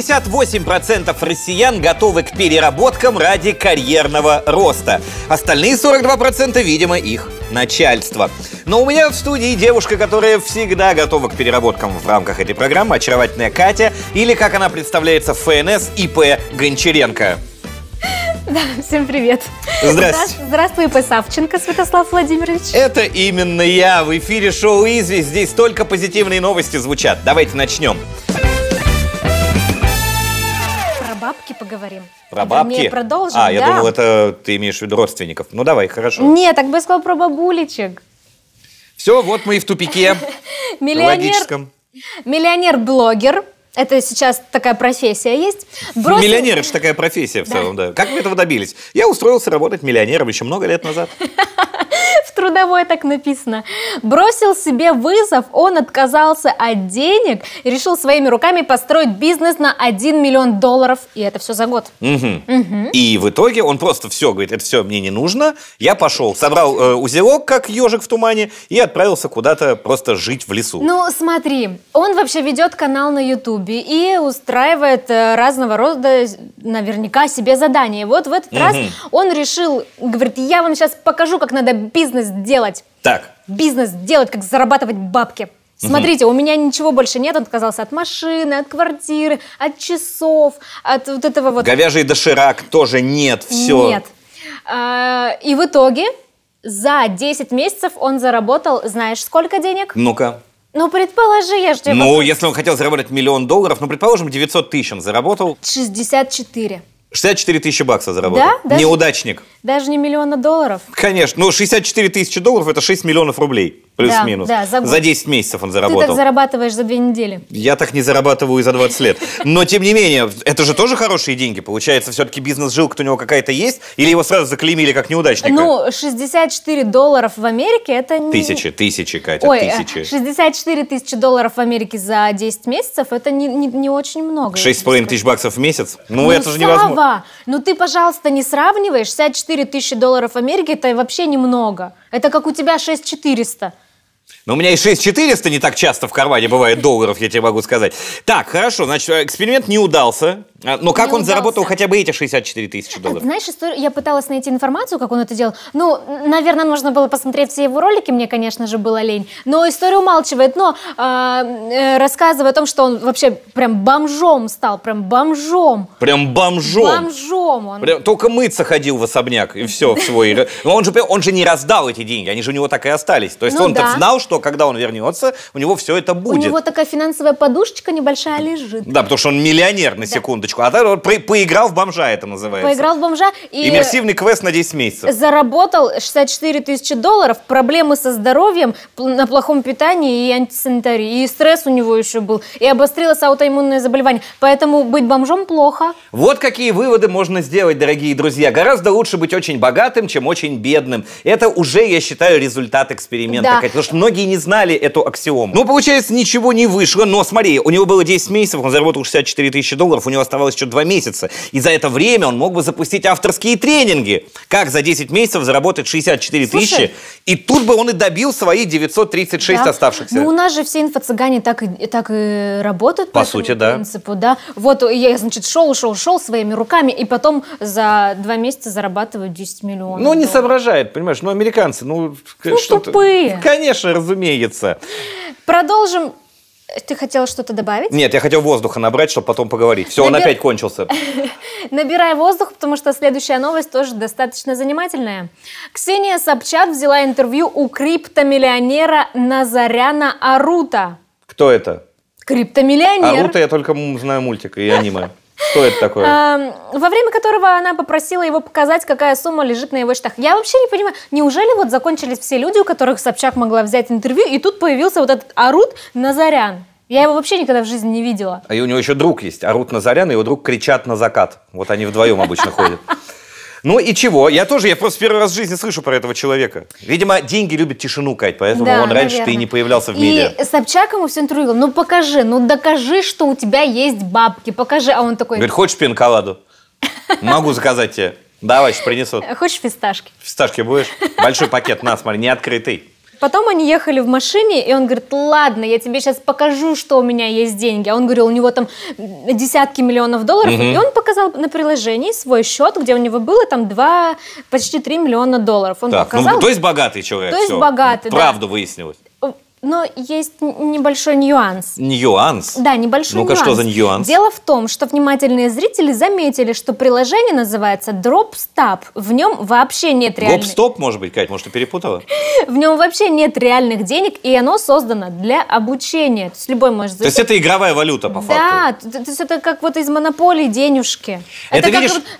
58% россиян готовы к переработкам ради карьерного роста. Остальные 42% видимо их начальство. Но у меня в студии девушка, которая всегда готова к переработкам в рамках этой программы, очаровательная Катя, или, как она представляется, ФНС ИП Гончаренко. Да, всем привет. Здравствуйте. Здравствуй, П. Савченко, Святослав Владимирович. Это именно я. В эфире шоу «Известь». Здесь только позитивные новости звучат. Давайте Начнем бабки поговорим. Про это а бабки? продолжим, А, я да. думал, это ты имеешь в виду родственников. Ну, давай, хорошо. Нет, так бы я сказала про бабулечек. Все, вот мы и в тупике. Миллионер. Миллионер-блогер. Это сейчас такая профессия есть. Бросил... Миллионер же такая профессия в да. целом, да. Как мы этого добились? Я устроился работать миллионером еще много лет назад. В трудовой так написано. Бросил себе вызов, он отказался от денег, решил своими руками построить бизнес на 1 миллион долларов, и это все за год. Угу. Угу. И в итоге он просто все говорит, это все мне не нужно, я пошел, собрал э, узелок, как ежик в тумане, и отправился куда-то просто жить в лесу. Ну, смотри, он вообще ведет канал на Ютубе и устраивает э, разного рода, наверняка, себе задания. Вот в этот угу. раз он решил, говорит, я вам сейчас покажу, как надо бизнес бизнес делать. Так. Бизнес делать, как зарабатывать бабки. Смотрите, угу. у меня ничего больше нет, он отказался от машины, от квартиры, от часов, от вот этого вот. Говяжий доширак тоже нет, все. Нет. А, и в итоге за 10 месяцев он заработал, знаешь, сколько денег? Ну-ка. Ну, предположи, я же Ну, если он хотел заработать миллион долларов, ну, предположим, 900 тысяч он заработал. 64. 64 тысячи баксов заработал. Да? Даже, Неудачник. Даже не миллиона долларов? Конечно. Ну, 64 тысячи долларов – это 6 миллионов рублей. Плюс-минус. Да, да, за, год. за 10 месяцев он заработал. Ты так зарабатываешь за 2 недели. Я так не зарабатываю и за 20 лет. Но, тем не менее, это же тоже хорошие деньги. Получается, все-таки бизнес жил, кто у него какая-то есть? Или его сразу заклеймили как неудачника? Ну, 64 долларов в Америке – это не... Тысячи, тысячи, Катя, Ой, тысячи. 64 тысячи долларов в Америке за 10 месяцев – это не, не, не очень много. 6,5 тысяч баксов в месяц? Ну, ну это же невозможно. Да, но ну ты, пожалуйста, не сравнивай. 64 тысячи долларов Америки – это вообще немного. Это как у тебя 6400. Но у меня и 6400 не так часто в кармане бывает долларов, я тебе могу сказать. Так, хорошо, значит, эксперимент не удался. А, но как он заработал хотя бы эти 64 тысячи а, долларов? Знаешь, историю, я пыталась найти информацию, как он это делал. Ну, наверное, нужно было посмотреть все его ролики, мне, конечно же, было лень. Но история умалчивает, но а, э, рассказывая о том, что он вообще прям бомжом стал, прям бомжом. Прям бомжом? Бомжом он. Прям, только мыться ходил в особняк, и все, в свой. он же, он же не раздал эти деньги, они же у него так и остались. То есть ну, он-то да. знал, что когда он вернется, у него все это будет. У него такая финансовая подушечка небольшая лежит. Да, потому что он миллионер на секунду минуточку. А так по поиграл в бомжа, это называется. Поиграл в бомжа и... Иммерсивный квест на 10 месяцев. Заработал 64 тысячи долларов, проблемы со здоровьем, на плохом питании и антисанитарии. И стресс у него еще был. И обострилось аутоиммунное заболевание. Поэтому быть бомжом плохо. Вот какие выводы можно сделать, дорогие друзья. Гораздо лучше быть очень богатым, чем очень бедным. Это уже, я считаю, результат эксперимента. Да. потому что многие не знали эту аксиому. Ну, получается, ничего не вышло. Но смотри, у него было 10 месяцев, он заработал 64 тысячи долларов, у него осталось оставалось еще два месяца. И за это время он мог бы запустить авторские тренинги. Как за 10 месяцев заработать 64 Слушай, тысячи. И тут бы он и добил свои 936 да. оставшихся. Ну, у нас же все инфо-цыгане так и, так и работают по, по сути, да. принципу. Да. Вот я, значит, шел, шел, шел своими руками, и потом за два месяца зарабатывают 10 миллионов. Ну, не долларов. соображает, понимаешь, ну, американцы, ну, ну что тупые. Конечно, разумеется. Продолжим ты хотела что-то добавить? Нет, я хотел воздуха набрать, чтобы потом поговорить. Все, Набир... он опять кончился. Набирай воздух, потому что следующая новость тоже достаточно занимательная. Ксения Собчак взяла интервью у криптомиллионера Назаряна Арута. Кто это? Криптомиллионер. Арута я только знаю мультик и аниме. Что это такое? Во время которого она попросила его показать, какая сумма лежит на его счетах. Я вообще не понимаю, неужели вот закончились все люди, у которых Собчак могла взять интервью, и тут появился вот этот Арут Назарян? Я его вообще никогда в жизни не видела. А и у него еще друг есть, Арут Назарян, и его друг кричат на закат. Вот они вдвоем обычно ходят. Ну и чего? Я тоже, я просто первый раз в жизни слышу про этого человека. Видимо, деньги любят тишину, Кать, поэтому да, он раньше ты и не появлялся в медиа. И Собчак ему все интервью ну покажи, ну докажи, что у тебя есть бабки, покажи. А он такой... Говорит, хочешь пинколаду? Могу заказать тебе. Давай, принесут. Хочешь фисташки? Фисташки будешь? Большой пакет, на, смотри, не открытый. Потом они ехали в машине, и он говорит, ладно, я тебе сейчас покажу, что у меня есть деньги. А он говорил, у него там десятки миллионов долларов. Угу. И он показал на приложении свой счет, где у него было там 2, почти 3 миллиона долларов. Он так, ну, показал, ну, то есть богатый человек. То есть все. богатый, Правду да. выяснилось но есть небольшой нюанс. Нюанс? Да, небольшой Ну-ка, нюанс. Ну-ка, что за нюанс? Дело в том, что внимательные зрители заметили, что приложение называется Drop Stop. В нем вообще нет реальных... Drop Stop, может быть, Кать, может, ты перепутала? В нем вообще нет реальных денег, и оно создано для обучения. То есть любой может... То есть это игровая валюта, по факту? Да, то есть это как вот из монополии денежки. Это,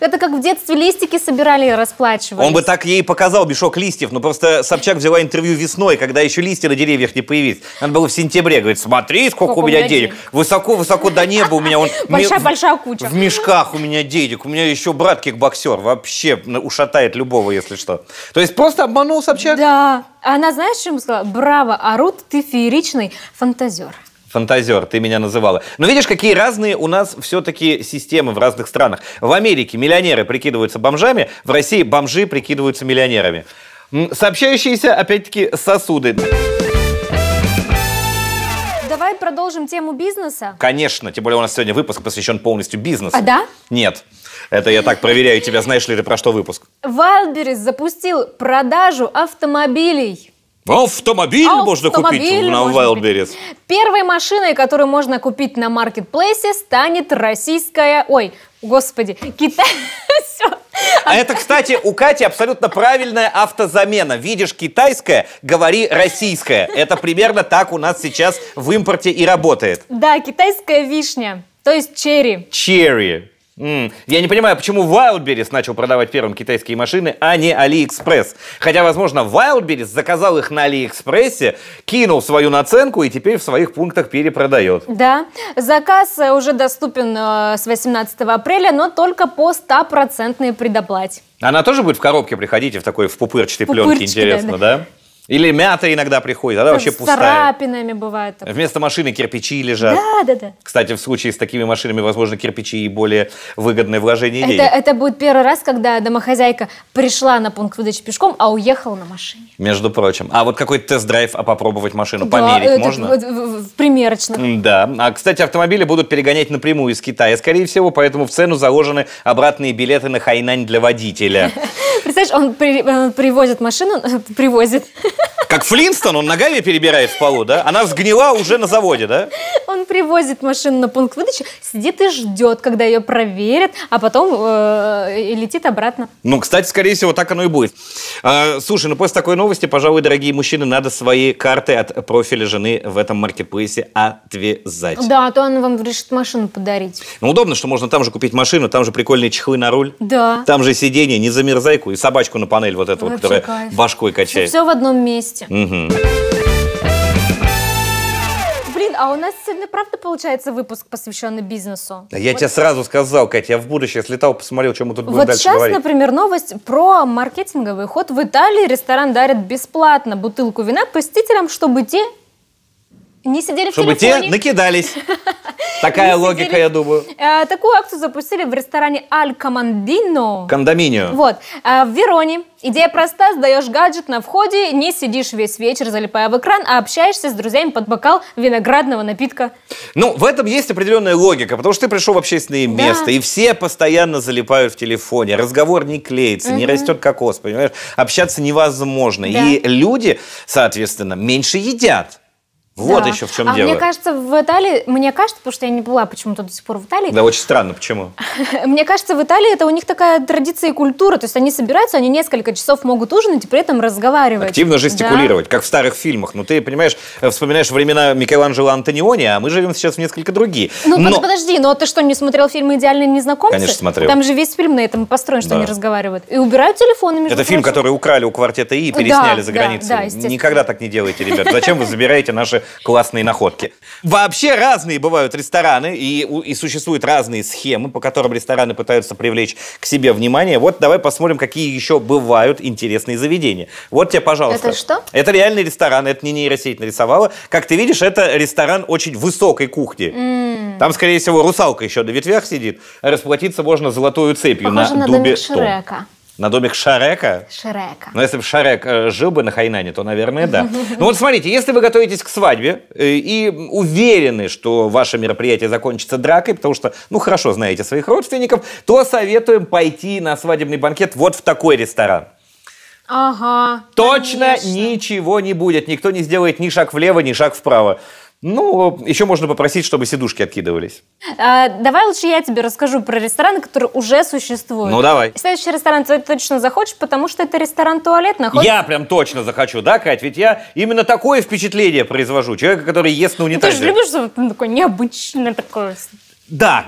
это, как, в детстве листики собирали и расплачивались. Он бы так ей показал бешок листьев, но просто Собчак взяла интервью весной, когда еще листья на деревьях не появились. Надо было в сентябре говорить, смотри, сколько, сколько у меня денег. Высоко-высоко до неба у меня... Большая-большая куча. В мешках у меня денег. У меня еще брат кикбоксер. Вообще ушатает любого, если что. То есть просто обманул Собчак? Да. Она знаешь, что ему сказала? Браво, Арут, ты фееричный фантазер фантазер, ты меня называла. Но видишь, какие разные у нас все-таки системы в разных странах. В Америке миллионеры прикидываются бомжами, в России бомжи прикидываются миллионерами. Сообщающиеся, опять-таки, сосуды. Давай продолжим тему бизнеса. Конечно, тем более у нас сегодня выпуск посвящен полностью бизнесу. А да? Нет. Это я так проверяю тебя, знаешь ли ты про что выпуск. Wildberries запустил продажу автомобилей. Автомобиль, Автомобиль можно купить ну, на Wildberries. Первой машиной, которую можно купить на маркетплейсе, станет российская... Ой, господи, Китай... Все, а это, кстати, у Кати абсолютно правильная автозамена. Видишь китайское, говори российское. Это примерно так у нас сейчас в импорте и работает. Да, китайская вишня, то есть черри. Черри. Mm. Я не понимаю, почему Wildberries начал продавать первым китайские машины, а не AliExpress. Хотя, возможно, Wildberries заказал их на Алиэкспрессе, кинул свою наценку и теперь в своих пунктах перепродает. Да, заказ э, уже доступен э, с 18 апреля, но только по 100% предоплате. Она тоже будет в коробке приходить и в такой в пупырчатой пленке, интересно, да? да? Или мята иногда приходит, она вообще пустая. С царапинами бывает. Такое. Вместо машины кирпичи лежат. Да, да, да. Кстати, в случае с такими машинами, возможно, кирпичи и более выгодное вложение денег. Это будет первый раз, когда домохозяйка пришла на пункт выдачи пешком, а уехала на машине. Между прочим. А вот какой то тест-драйв, а попробовать машину, да, померить это, можно? Вот, в, в Да. А, кстати, автомобили будут перегонять напрямую из Китая, скорее всего, поэтому в цену заложены обратные билеты на Хайнань для водителя. представляешь, он, при, он э, привозит машину, привозит, как Флинстон, он ногами перебирает в полу, да? Она сгнила уже на заводе, да? Он привозит машину на пункт выдачи, сидит и ждет, когда ее проверят, а потом э, и летит обратно. Ну, кстати, скорее всего, так оно и будет. А, слушай, ну после такой новости, пожалуй, дорогие мужчины, надо свои карты от профиля жены в этом маркетплейсе отвязать. Да, а то она вам решит машину подарить. Ну, удобно, что можно там же купить машину, там же прикольные чехлы на руль. Да. Там же сиденье, не замерзайку и собачку на панель вот эту, вот, которая кайф. башкой качает. Все в одном месте. Угу. Блин, а у нас сегодня правда получается выпуск, посвященный бизнесу? Я вот тебе сразу сказал, Катя, я в будущее слетал, посмотрел, чем мы тут будем вот дальше сейчас, говорить. например, новость про маркетинговый ход. В Италии ресторан дарит бесплатно бутылку вина посетителям, чтобы те не сидели чтобы в телефоне. Чтобы те накидались. Такая логика, я думаю. Э, такую акцию запустили в ресторане Аль Командино. Кондоминио. Вот. Э, в Вероне. Идея проста. Сдаешь гаджет на входе, не сидишь весь вечер, залипая в экран, а общаешься с друзьями под бокал виноградного напитка. Ну, в этом есть определенная логика, потому что ты пришел в общественное место, и все постоянно залипают в телефоне. Разговор не клеится, не растет кокос, понимаешь? Общаться невозможно. И люди, соответственно, меньше едят. Вот да. еще в чем а дело. Мне кажется, в Италии, мне кажется, потому что я не была почему-то до сих пор в Италии. Да, очень странно, почему? Мне кажется, в Италии это у них такая традиция и культура. То есть они собираются, они несколько часов могут ужинать и при этом разговаривать. Активно жестикулировать, да. как в старых фильмах. Ну, ты понимаешь, э, вспоминаешь времена Микеланджело Антониони, а мы живем сейчас в несколько другие. Ну, но... подожди, но ну, а ты что, не смотрел фильм «Идеальные незнакомцы»? Конечно, смотрел. Там же весь фильм на этом построен, что да. они разговаривают. И убирают телефоны, между Это прочим. фильм, который украли у квартета И и пересняли да, за границей. Да, да, Никогда так не делайте, ребят. Зачем вы забираете наши классные находки. Вообще разные бывают рестораны, и, и существуют разные схемы, по которым рестораны пытаются привлечь к себе внимание. Вот давай посмотрим, какие еще бывают интересные заведения. Вот тебе, пожалуйста. Это что? Это реальный ресторан, это не нейросеть нарисовала. Как ты видишь, это ресторан очень высокой кухни. Mm. Там, скорее всего, русалка еще на ветвях сидит. Расплатиться можно золотую цепью Похоже на, на дубе Шрека. На домик Шарека? Шарека. Но ну, если бы Шарек э, жил бы на Хайнане, то, наверное, да. Ну вот смотрите, если вы готовитесь к свадьбе э, и уверены, что ваше мероприятие закончится дракой, потому что, ну, хорошо знаете своих родственников, то советуем пойти на свадебный банкет вот в такой ресторан. Ага. Точно конечно. ничего не будет. Никто не сделает ни шаг влево, ни шаг вправо. Ну, еще можно попросить, чтобы сидушки откидывались. А, давай лучше я тебе расскажу про рестораны, которые уже существуют. Ну, давай. Следующий ресторан ты точно захочешь, потому что это ресторан-туалет находится... Я прям точно захочу, да, Кать? Ведь я именно такое впечатление произвожу. Человека, который ест на унитазе. Ну, ты же любишь, что ну, он такой необычный, такой да,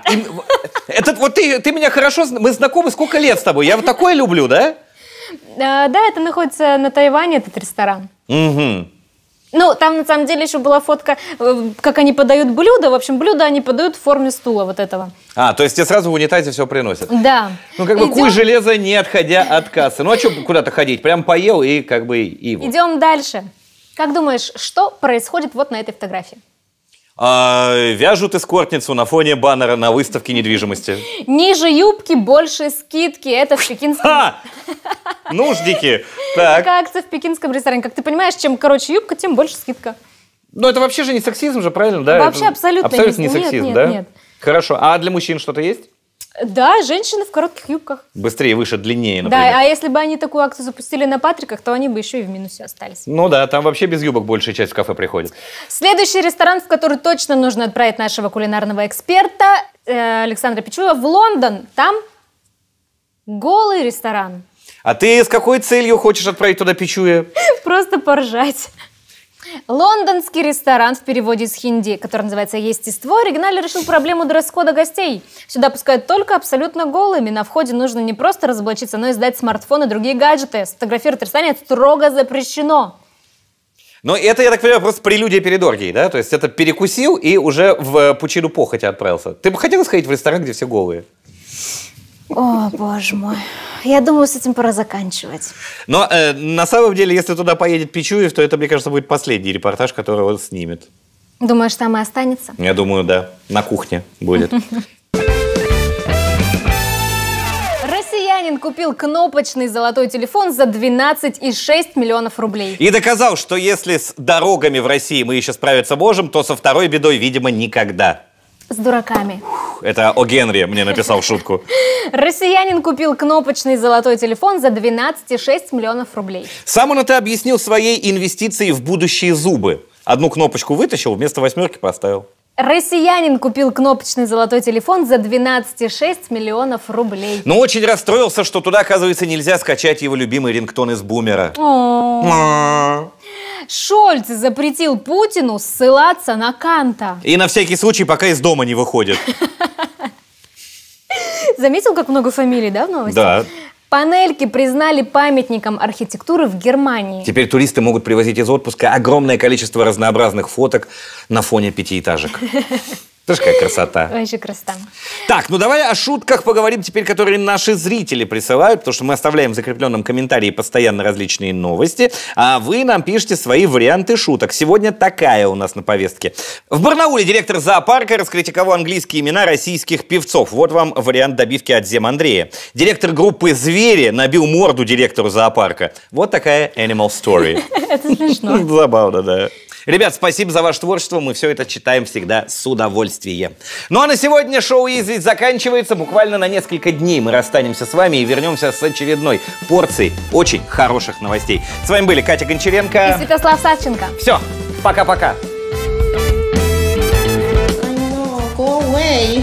Этот вот ты, ты меня хорошо, мы знакомы сколько лет с тобой, я вот такое люблю, да? А, да, это находится на Тайване, этот ресторан. Угу. Ну, там на самом деле еще была фотка, э, как они подают блюдо. В общем, блюдо они подают в форме стула вот этого. А, то есть тебе сразу в унитазе все приносят? Да. Ну, как бы Идем... куй железо, не отходя от кассы. Ну, а что куда-то ходить? Прям поел и как бы и вот. Идем дальше. Как думаешь, что происходит вот на этой фотографии? А, вяжут эскортницу на фоне баннера на выставке недвижимости. Ниже юбки больше скидки. Это в пекинском... Ха! Нуждики! Так. Такая акция в пекинском ресторане. Как ты понимаешь, чем короче юбка, тем больше скидка. Ну, это вообще же не сексизм же, правильно, да? Вообще это абсолютно, абсолютно не, сексизм, нет, да? Нет, Хорошо. А для мужчин что-то есть? Да, женщины в коротких юбках. Быстрее, выше, длиннее, например. Да, а если бы они такую акцию запустили на Патриках, то они бы еще и в минусе остались. Ну да, там вообще без юбок большая часть в кафе приходит. Следующий ресторан, в который точно нужно отправить нашего кулинарного эксперта э, Александра Печуева в Лондон. Там голый ресторан. А ты с какой целью хочешь отправить туда Пичуя? Просто поржать. Лондонский ресторан в переводе с хинди, который называется «Естество», оригинально решил проблему дресс-кода гостей. Сюда пускают только абсолютно голыми. На входе нужно не просто разоблачиться, но и сдать смартфон и другие гаджеты. Сфотографировать ресторан строго запрещено. Но это, я так понимаю, просто прелюдия перед оргией, да? То есть это перекусил и уже в э, пучину похоти отправился. Ты бы хотела сходить в ресторан, где все голые? О, боже мой я думаю, с этим пора заканчивать. Но э, на самом деле, если туда поедет Пичуев, то это, мне кажется, будет последний репортаж, который он снимет. Думаешь, там и останется? Я думаю, да. На кухне будет. Россиянин купил кнопочный золотой телефон за 12,6 миллионов рублей. И доказал, что если с дорогами в России мы еще справиться можем, то со второй бедой, видимо, никогда. С дураками это о Генри мне написал шутку. Россиянин купил кнопочный золотой телефон за 12,6 миллионов рублей. Сам он это объяснил своей инвестицией в будущие зубы. Одну кнопочку вытащил, вместо восьмерки поставил. Россиянин купил кнопочный золотой телефон за 12,6 миллионов рублей. Но очень расстроился, что туда, оказывается, нельзя скачать его любимый рингтон из бумера. Шольц запретил Путину ссылаться на Канта. И на всякий случай пока из дома не выходит. Заметил, как много фамилий, да, в новости? Да. Панельки признали памятником архитектуры в Германии. Теперь туристы могут привозить из отпуска огромное количество разнообразных фоток на фоне пятиэтажек. Это какая красота. Вообще красота. Так, ну давай о шутках поговорим теперь, которые наши зрители присылают, потому что мы оставляем в закрепленном комментарии постоянно различные новости, а вы нам пишете свои варианты шуток. Сегодня такая у нас на повестке. В Барнауле директор зоопарка раскритиковал английские имена российских певцов. Вот вам вариант добивки от Зем Андрея. Директор группы «Звери» набил морду директору зоопарка. Вот такая animal story. Это смешно. Забавно, да. Ребят, спасибо за ваше творчество. Мы все это читаем всегда с удовольствием. Ну а на сегодня шоу «Известь» заканчивается. Буквально на несколько дней мы расстанемся с вами и вернемся с очередной порцией очень хороших новостей. С вами были Катя Гончаренко. И Святослав Савченко. Все, пока-пока. away.